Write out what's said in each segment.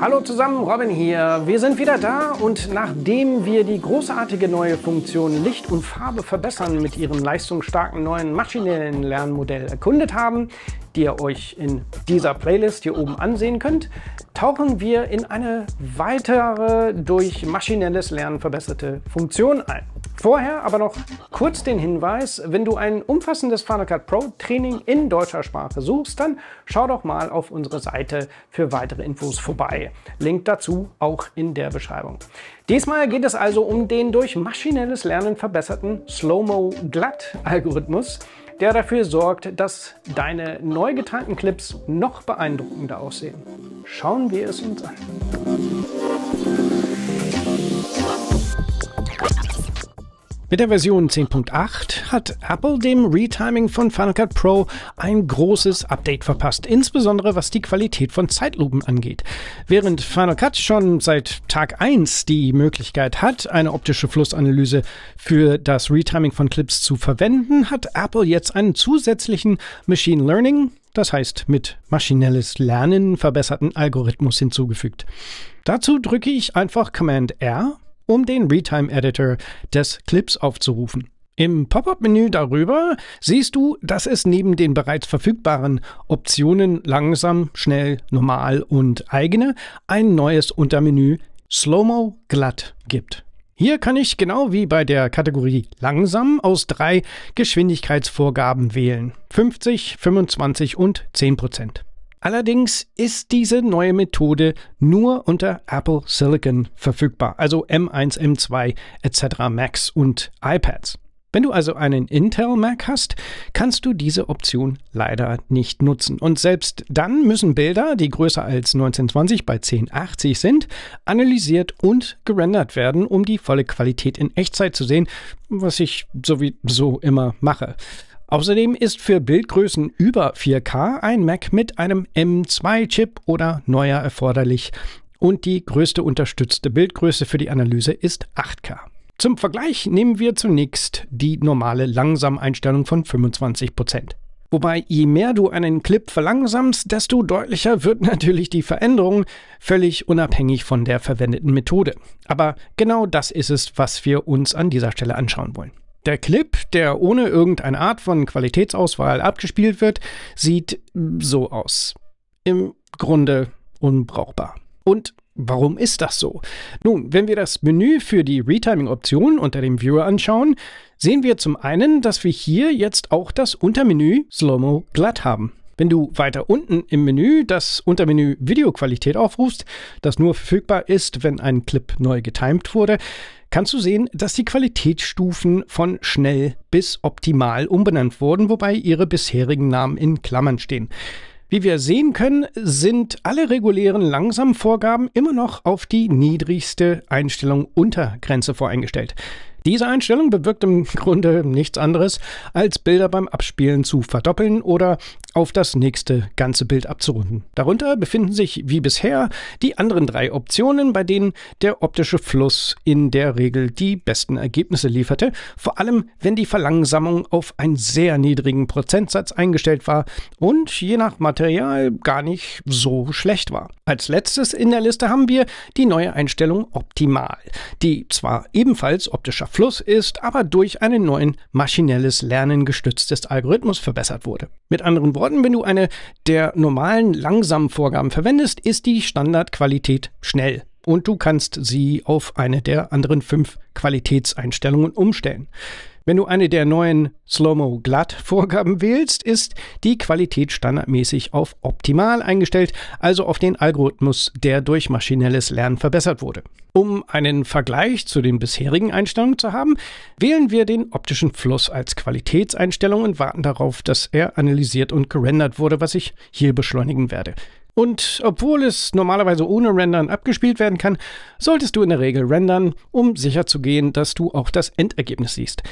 Hallo zusammen, Robin hier. Wir sind wieder da und nachdem wir die großartige neue Funktion Licht und Farbe verbessern mit ihrem leistungsstarken neuen maschinellen Lernmodell erkundet haben, die ihr euch in dieser Playlist hier oben ansehen könnt, tauchen wir in eine weitere durch maschinelles Lernen verbesserte Funktion ein. Vorher aber noch kurz den Hinweis, wenn du ein umfassendes Final Cut Pro Training in deutscher Sprache suchst, dann schau doch mal auf unsere Seite für weitere Infos vorbei. Link dazu auch in der Beschreibung. Diesmal geht es also um den durch maschinelles Lernen verbesserten Slow-Mo Glatt Algorithmus, der dafür sorgt, dass deine neu geteilten Clips noch beeindruckender aussehen. Schauen wir es uns an. Mit der Version 10.8 hat Apple dem Retiming von Final Cut Pro ein großes Update verpasst, insbesondere was die Qualität von Zeitlupen angeht. Während Final Cut schon seit Tag 1 die Möglichkeit hat, eine optische Flussanalyse für das Retiming von Clips zu verwenden, hat Apple jetzt einen zusätzlichen Machine Learning, das heißt mit maschinelles Lernen verbesserten Algorithmus hinzugefügt. Dazu drücke ich einfach Command R um den Retime Editor des Clips aufzurufen. Im Pop-up-Menü darüber siehst du, dass es neben den bereits verfügbaren Optionen langsam, schnell, normal und eigene ein neues Untermenü Slow-Mo glatt gibt. Hier kann ich genau wie bei der Kategorie langsam aus drei Geschwindigkeitsvorgaben wählen. 50, 25 und 10 Prozent. Allerdings ist diese neue Methode nur unter Apple Silicon verfügbar, also M1, M2 etc. Macs und iPads. Wenn du also einen Intel Mac hast, kannst du diese Option leider nicht nutzen. Und selbst dann müssen Bilder, die größer als 1920 bei 1080 sind, analysiert und gerendert werden, um die volle Qualität in Echtzeit zu sehen, was ich sowieso immer mache. Außerdem ist für Bildgrößen über 4K ein Mac mit einem M2-Chip oder neuer erforderlich und die größte unterstützte Bildgröße für die Analyse ist 8K. Zum Vergleich nehmen wir zunächst die normale Langsameinstellung von 25%. Wobei je mehr du einen Clip verlangsamst, desto deutlicher wird natürlich die Veränderung, völlig unabhängig von der verwendeten Methode. Aber genau das ist es, was wir uns an dieser Stelle anschauen wollen. Der Clip, der ohne irgendeine Art von Qualitätsauswahl abgespielt wird, sieht so aus. Im Grunde unbrauchbar. Und warum ist das so? Nun, wenn wir das Menü für die Retiming-Option unter dem Viewer anschauen, sehen wir zum einen, dass wir hier jetzt auch das Untermenü Slow-Mo glatt haben. Wenn du weiter unten im Menü das Untermenü Videoqualität aufrufst, das nur verfügbar ist, wenn ein Clip neu getimed wurde, kannst du sehen, dass die Qualitätsstufen von schnell bis optimal umbenannt wurden, wobei ihre bisherigen Namen in Klammern stehen. Wie wir sehen können, sind alle regulären langsamen Vorgaben immer noch auf die niedrigste Einstellung Untergrenze voreingestellt. Diese Einstellung bewirkt im Grunde nichts anderes, als Bilder beim Abspielen zu verdoppeln oder auf das nächste ganze Bild abzurunden. Darunter befinden sich wie bisher die anderen drei Optionen, bei denen der optische Fluss in der Regel die besten Ergebnisse lieferte, vor allem wenn die Verlangsamung auf einen sehr niedrigen Prozentsatz eingestellt war und je nach Material gar nicht so schlecht war. Als letztes in der Liste haben wir die neue Einstellung Optimal, die zwar ebenfalls optischer Fluss ist, aber durch einen neuen maschinelles Lernen gestütztes Algorithmus verbessert wurde. Mit anderen Worten, geworden. Wenn du eine der normalen langsamen Vorgaben verwendest, ist die Standardqualität schnell und du kannst sie auf eine der anderen fünf Qualitätseinstellungen umstellen. Wenn du eine der neuen Slow-Mo glatt Vorgaben wählst, ist die Qualität standardmäßig auf optimal eingestellt, also auf den Algorithmus, der durch maschinelles Lernen verbessert wurde. Um einen Vergleich zu den bisherigen Einstellungen zu haben, wählen wir den optischen Fluss als Qualitätseinstellung und warten darauf, dass er analysiert und gerendert wurde, was ich hier beschleunigen werde. Und obwohl es normalerweise ohne Rendern abgespielt werden kann, solltest du in der Regel rendern, um sicherzugehen, dass du auch das Endergebnis siehst.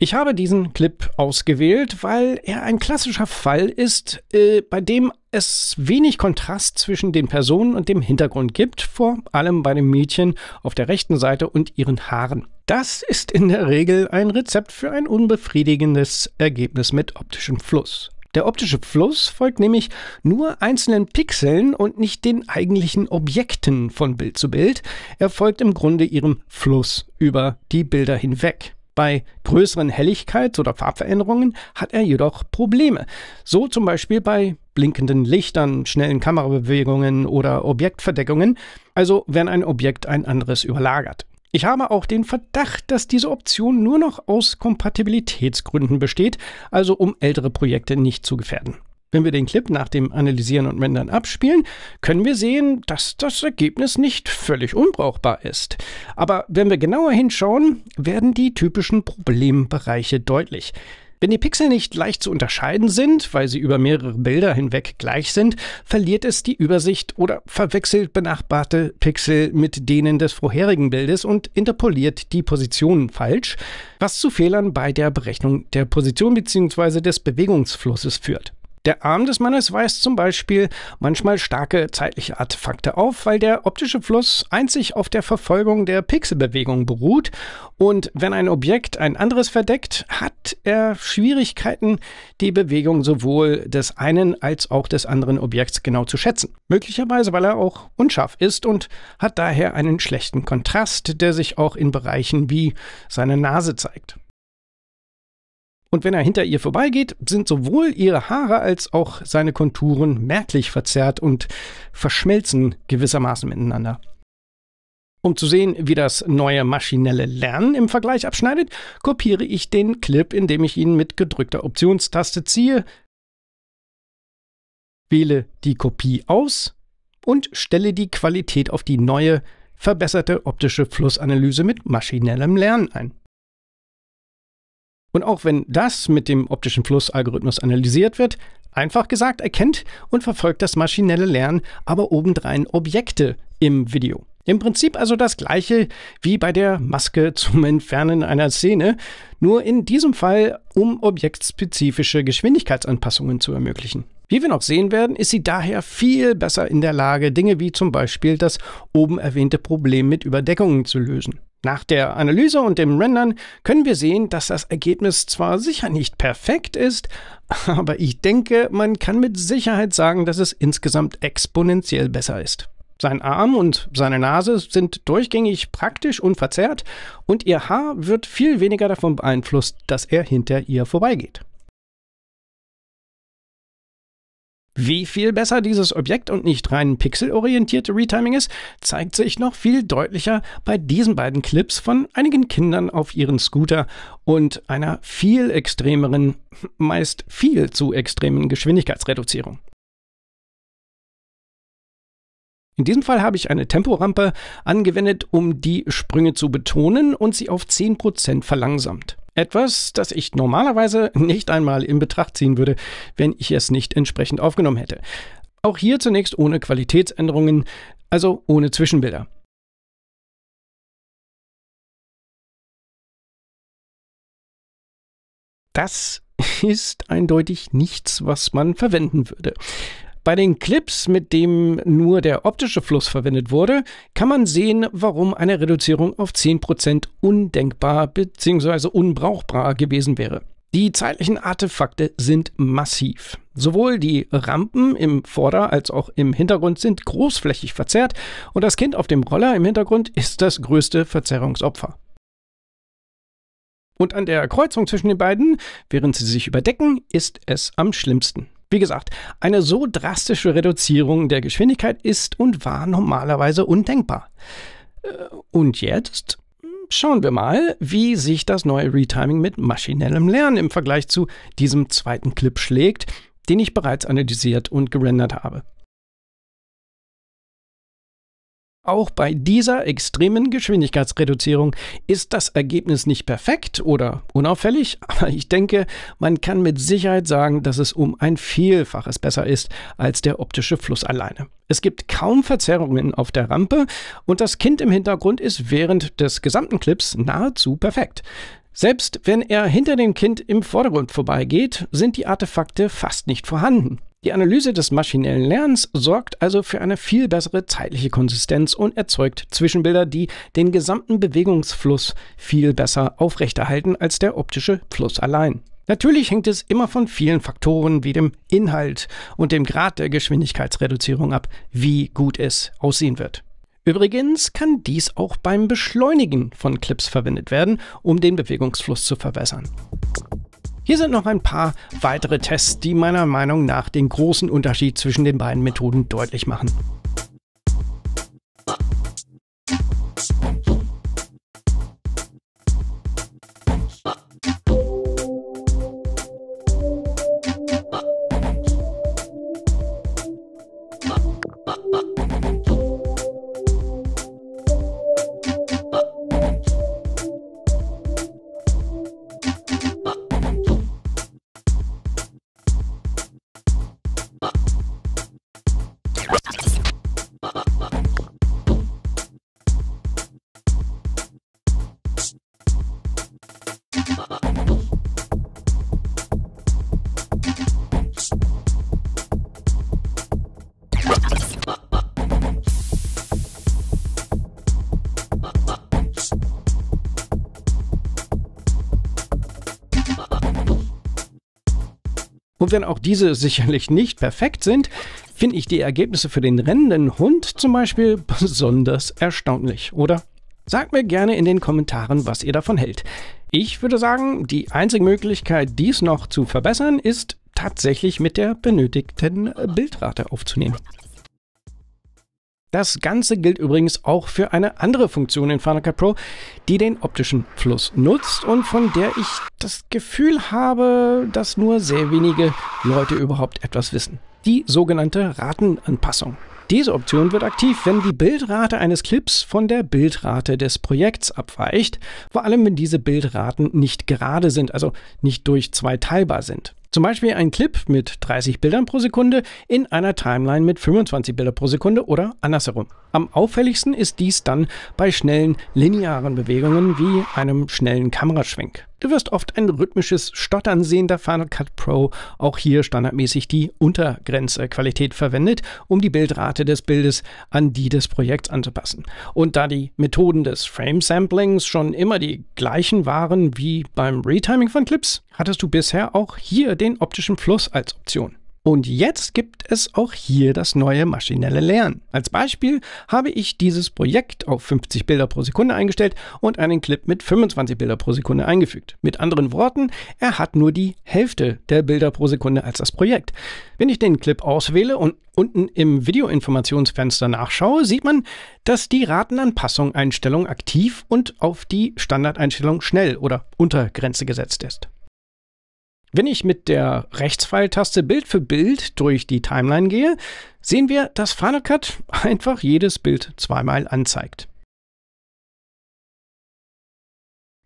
Ich habe diesen Clip ausgewählt, weil er ein klassischer Fall ist, äh, bei dem es wenig Kontrast zwischen den Personen und dem Hintergrund gibt, vor allem bei dem Mädchen auf der rechten Seite und ihren Haaren. Das ist in der Regel ein Rezept für ein unbefriedigendes Ergebnis mit optischem Fluss. Der optische Fluss folgt nämlich nur einzelnen Pixeln und nicht den eigentlichen Objekten von Bild zu Bild. Er folgt im Grunde ihrem Fluss über die Bilder hinweg. Bei größeren Helligkeits- oder Farbveränderungen hat er jedoch Probleme. So zum Beispiel bei blinkenden Lichtern, schnellen Kamerabewegungen oder Objektverdeckungen, also wenn ein Objekt ein anderes überlagert. Ich habe auch den Verdacht, dass diese Option nur noch aus Kompatibilitätsgründen besteht, also um ältere Projekte nicht zu gefährden. Wenn wir den Clip nach dem Analysieren und Rendern abspielen, können wir sehen, dass das Ergebnis nicht völlig unbrauchbar ist. Aber wenn wir genauer hinschauen, werden die typischen Problembereiche deutlich. Wenn die Pixel nicht leicht zu unterscheiden sind, weil sie über mehrere Bilder hinweg gleich sind, verliert es die Übersicht oder verwechselt benachbarte Pixel mit denen des vorherigen Bildes und interpoliert die Positionen falsch, was zu Fehlern bei der Berechnung der Position bzw. des Bewegungsflusses führt. Der Arm des Mannes weist zum Beispiel manchmal starke zeitliche Artefakte auf, weil der optische Fluss einzig auf der Verfolgung der Pixelbewegung beruht und wenn ein Objekt ein anderes verdeckt, hat er Schwierigkeiten, die Bewegung sowohl des einen als auch des anderen Objekts genau zu schätzen. Möglicherweise, weil er auch unscharf ist und hat daher einen schlechten Kontrast, der sich auch in Bereichen wie seine Nase zeigt und wenn er hinter ihr vorbeigeht, sind sowohl ihre Haare als auch seine Konturen merklich verzerrt und verschmelzen gewissermaßen miteinander. Um zu sehen, wie das neue maschinelle Lernen im Vergleich abschneidet, kopiere ich den Clip, indem ich ihn mit gedrückter Optionstaste ziehe, wähle die Kopie aus und stelle die Qualität auf die neue, verbesserte optische Flussanalyse mit maschinellem Lernen ein. Und auch wenn das mit dem optischen Flussalgorithmus analysiert wird, einfach gesagt erkennt und verfolgt das maschinelle Lernen aber obendrein Objekte im Video. Im Prinzip also das gleiche wie bei der Maske zum Entfernen einer Szene, nur in diesem Fall um objektspezifische Geschwindigkeitsanpassungen zu ermöglichen. Wie wir noch sehen werden, ist sie daher viel besser in der Lage, Dinge wie zum Beispiel das oben erwähnte Problem mit Überdeckungen zu lösen. Nach der Analyse und dem Rendern können wir sehen, dass das Ergebnis zwar sicher nicht perfekt ist, aber ich denke, man kann mit Sicherheit sagen, dass es insgesamt exponentiell besser ist. Sein Arm und seine Nase sind durchgängig praktisch unverzerrt und ihr Haar wird viel weniger davon beeinflusst, dass er hinter ihr vorbeigeht. Wie viel besser dieses Objekt und nicht rein pixelorientierte Retiming ist, zeigt sich noch viel deutlicher bei diesen beiden Clips von einigen Kindern auf ihren Scooter und einer viel extremeren, meist viel zu extremen Geschwindigkeitsreduzierung. In diesem Fall habe ich eine Temporampe angewendet, um die Sprünge zu betonen und sie auf 10% verlangsamt. Etwas, das ich normalerweise nicht einmal in Betracht ziehen würde, wenn ich es nicht entsprechend aufgenommen hätte. Auch hier zunächst ohne Qualitätsänderungen, also ohne Zwischenbilder. Das ist eindeutig nichts, was man verwenden würde. Bei den Clips, mit dem nur der optische Fluss verwendet wurde, kann man sehen, warum eine Reduzierung auf 10% undenkbar bzw. unbrauchbar gewesen wäre. Die zeitlichen Artefakte sind massiv. Sowohl die Rampen im Vorder- als auch im Hintergrund sind großflächig verzerrt und das Kind auf dem Roller im Hintergrund ist das größte Verzerrungsopfer. Und an der Kreuzung zwischen den beiden, während sie sich überdecken, ist es am schlimmsten. Wie gesagt, eine so drastische Reduzierung der Geschwindigkeit ist und war normalerweise undenkbar. Äh, und jetzt schauen wir mal, wie sich das neue Retiming mit maschinellem Lernen im Vergleich zu diesem zweiten Clip schlägt, den ich bereits analysiert und gerendert habe. Auch bei dieser extremen Geschwindigkeitsreduzierung ist das Ergebnis nicht perfekt oder unauffällig, aber ich denke, man kann mit Sicherheit sagen, dass es um ein Vielfaches besser ist als der optische Fluss alleine. Es gibt kaum Verzerrungen auf der Rampe und das Kind im Hintergrund ist während des gesamten Clips nahezu perfekt. Selbst wenn er hinter dem Kind im Vordergrund vorbeigeht, sind die Artefakte fast nicht vorhanden. Die Analyse des maschinellen Lernens sorgt also für eine viel bessere zeitliche Konsistenz und erzeugt Zwischenbilder, die den gesamten Bewegungsfluss viel besser aufrechterhalten als der optische Fluss allein. Natürlich hängt es immer von vielen Faktoren wie dem Inhalt und dem Grad der Geschwindigkeitsreduzierung ab, wie gut es aussehen wird. Übrigens kann dies auch beim Beschleunigen von Clips verwendet werden, um den Bewegungsfluss zu verbessern. Hier sind noch ein paar weitere Tests, die meiner Meinung nach den großen Unterschied zwischen den beiden Methoden deutlich machen. Und wenn auch diese sicherlich nicht perfekt sind, finde ich die Ergebnisse für den rennenden Hund zum Beispiel besonders erstaunlich, oder? Sagt mir gerne in den Kommentaren, was ihr davon hält. Ich würde sagen, die einzige Möglichkeit, dies noch zu verbessern, ist tatsächlich mit der benötigten Bildrate aufzunehmen. Das Ganze gilt übrigens auch für eine andere Funktion in Final Cut Pro, die den optischen Fluss nutzt und von der ich das Gefühl habe, dass nur sehr wenige Leute überhaupt etwas wissen. Die sogenannte Ratenanpassung. Diese Option wird aktiv, wenn die Bildrate eines Clips von der Bildrate des Projekts abweicht, vor allem wenn diese Bildraten nicht gerade sind, also nicht durch zwei teilbar sind. Zum Beispiel ein Clip mit 30 Bildern pro Sekunde in einer Timeline mit 25 Bilder pro Sekunde oder andersherum. Am auffälligsten ist dies dann bei schnellen linearen Bewegungen wie einem schnellen Kameraschwenk. Du wirst oft ein rhythmisches Stottern sehen, da Final Cut Pro auch hier standardmäßig die Untergrenze-Qualität verwendet, um die Bildrate des Bildes an die des Projekts anzupassen. Und da die Methoden des Frame-Samplings schon immer die gleichen waren wie beim Retiming von Clips, hattest du bisher auch hier den optischen Fluss als Option. Und jetzt gibt es auch hier das neue maschinelle Lernen. Als Beispiel habe ich dieses Projekt auf 50 Bilder pro Sekunde eingestellt und einen Clip mit 25 Bilder pro Sekunde eingefügt. Mit anderen Worten, er hat nur die Hälfte der Bilder pro Sekunde als das Projekt. Wenn ich den Clip auswähle und unten im Videoinformationsfenster nachschaue, sieht man, dass die Ratenanpassung-Einstellung aktiv und auf die Standardeinstellung schnell oder Untergrenze gesetzt ist. Wenn ich mit der Rechtspfeiltaste Bild für Bild durch die Timeline gehe, sehen wir, dass Final Cut einfach jedes Bild zweimal anzeigt.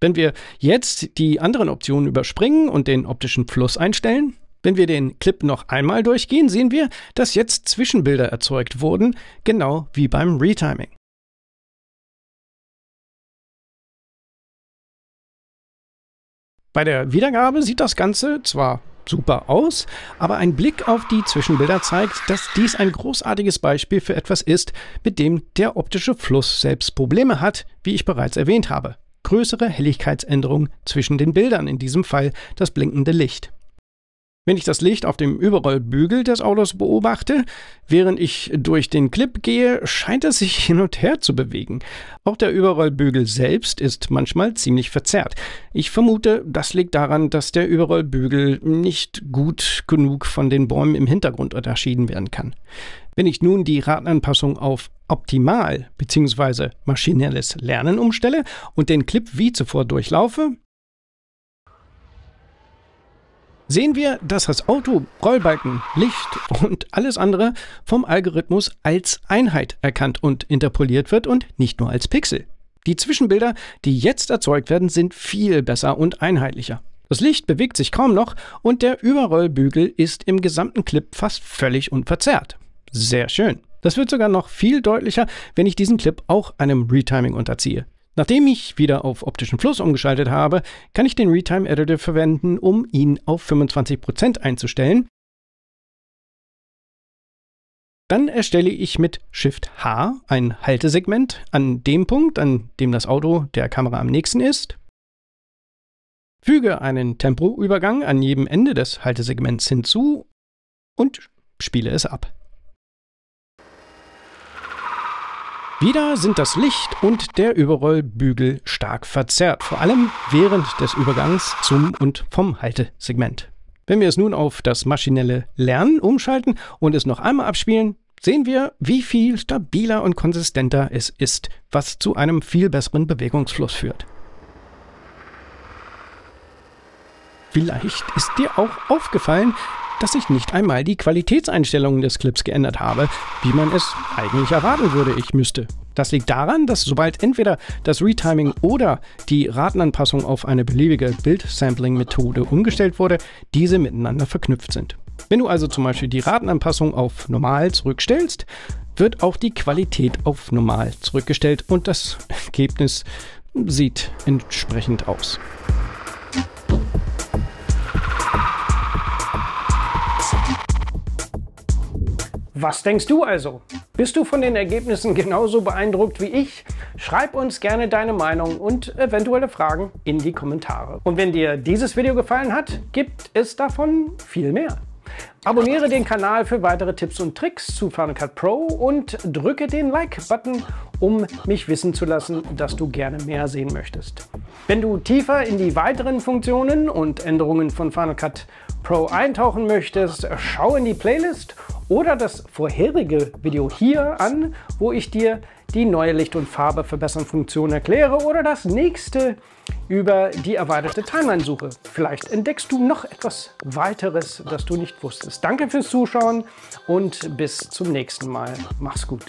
Wenn wir jetzt die anderen Optionen überspringen und den optischen Fluss einstellen, wenn wir den Clip noch einmal durchgehen, sehen wir, dass jetzt Zwischenbilder erzeugt wurden, genau wie beim Retiming. Bei der Wiedergabe sieht das Ganze zwar super aus, aber ein Blick auf die Zwischenbilder zeigt, dass dies ein großartiges Beispiel für etwas ist, mit dem der optische Fluss selbst Probleme hat, wie ich bereits erwähnt habe. Größere Helligkeitsänderungen zwischen den Bildern, in diesem Fall das blinkende Licht. Wenn ich das Licht auf dem Überrollbügel des Autos beobachte, während ich durch den Clip gehe, scheint es sich hin und her zu bewegen. Auch der Überrollbügel selbst ist manchmal ziemlich verzerrt. Ich vermute, das liegt daran, dass der Überrollbügel nicht gut genug von den Bäumen im Hintergrund unterschieden werden kann. Wenn ich nun die Radanpassung auf optimal bzw. maschinelles Lernen umstelle und den Clip wie zuvor durchlaufe, sehen wir, dass das Auto, Rollbalken, Licht und alles andere vom Algorithmus als Einheit erkannt und interpoliert wird und nicht nur als Pixel. Die Zwischenbilder, die jetzt erzeugt werden, sind viel besser und einheitlicher. Das Licht bewegt sich kaum noch und der Überrollbügel ist im gesamten Clip fast völlig unverzerrt. Sehr schön. Das wird sogar noch viel deutlicher, wenn ich diesen Clip auch einem Retiming unterziehe. Nachdem ich wieder auf optischen Fluss umgeschaltet habe, kann ich den Retime Editor verwenden, um ihn auf 25% einzustellen. Dann erstelle ich mit Shift H ein Haltesegment an dem Punkt, an dem das Auto der Kamera am nächsten ist. Füge einen Tempoübergang an jedem Ende des Haltesegments hinzu und spiele es ab. Wieder sind das Licht und der Überrollbügel stark verzerrt, vor allem während des Übergangs zum und vom Haltesegment. Wenn wir es nun auf das maschinelle Lernen umschalten und es noch einmal abspielen, sehen wir, wie viel stabiler und konsistenter es ist, was zu einem viel besseren Bewegungsfluss führt. Vielleicht ist dir auch aufgefallen, dass ich nicht einmal die Qualitätseinstellungen des Clips geändert habe, wie man es eigentlich erwarten würde, ich müsste. Das liegt daran, dass sobald entweder das Retiming oder die Ratenanpassung auf eine beliebige Bild-Sampling-Methode umgestellt wurde, diese miteinander verknüpft sind. Wenn du also zum Beispiel die Ratenanpassung auf normal zurückstellst, wird auch die Qualität auf normal zurückgestellt und das Ergebnis sieht entsprechend aus. Was denkst du also? Bist du von den Ergebnissen genauso beeindruckt wie ich? Schreib uns gerne deine Meinung und eventuelle Fragen in die Kommentare. Und wenn dir dieses Video gefallen hat, gibt es davon viel mehr. Abonniere den Kanal für weitere Tipps und Tricks zu FunCut Pro und drücke den Like-Button, um mich wissen zu lassen, dass du gerne mehr sehen möchtest. Wenn du tiefer in die weiteren Funktionen und Änderungen von FunCut Pro eintauchen möchtest, schau in die Playlist oder das vorherige Video hier an, wo ich dir die neue Licht- und Farbe verbessern Funktion erkläre oder das nächste über die erweiterte Timeline-Suche. Vielleicht entdeckst du noch etwas weiteres, das du nicht wusstest. Danke fürs Zuschauen und bis zum nächsten Mal. Mach's gut.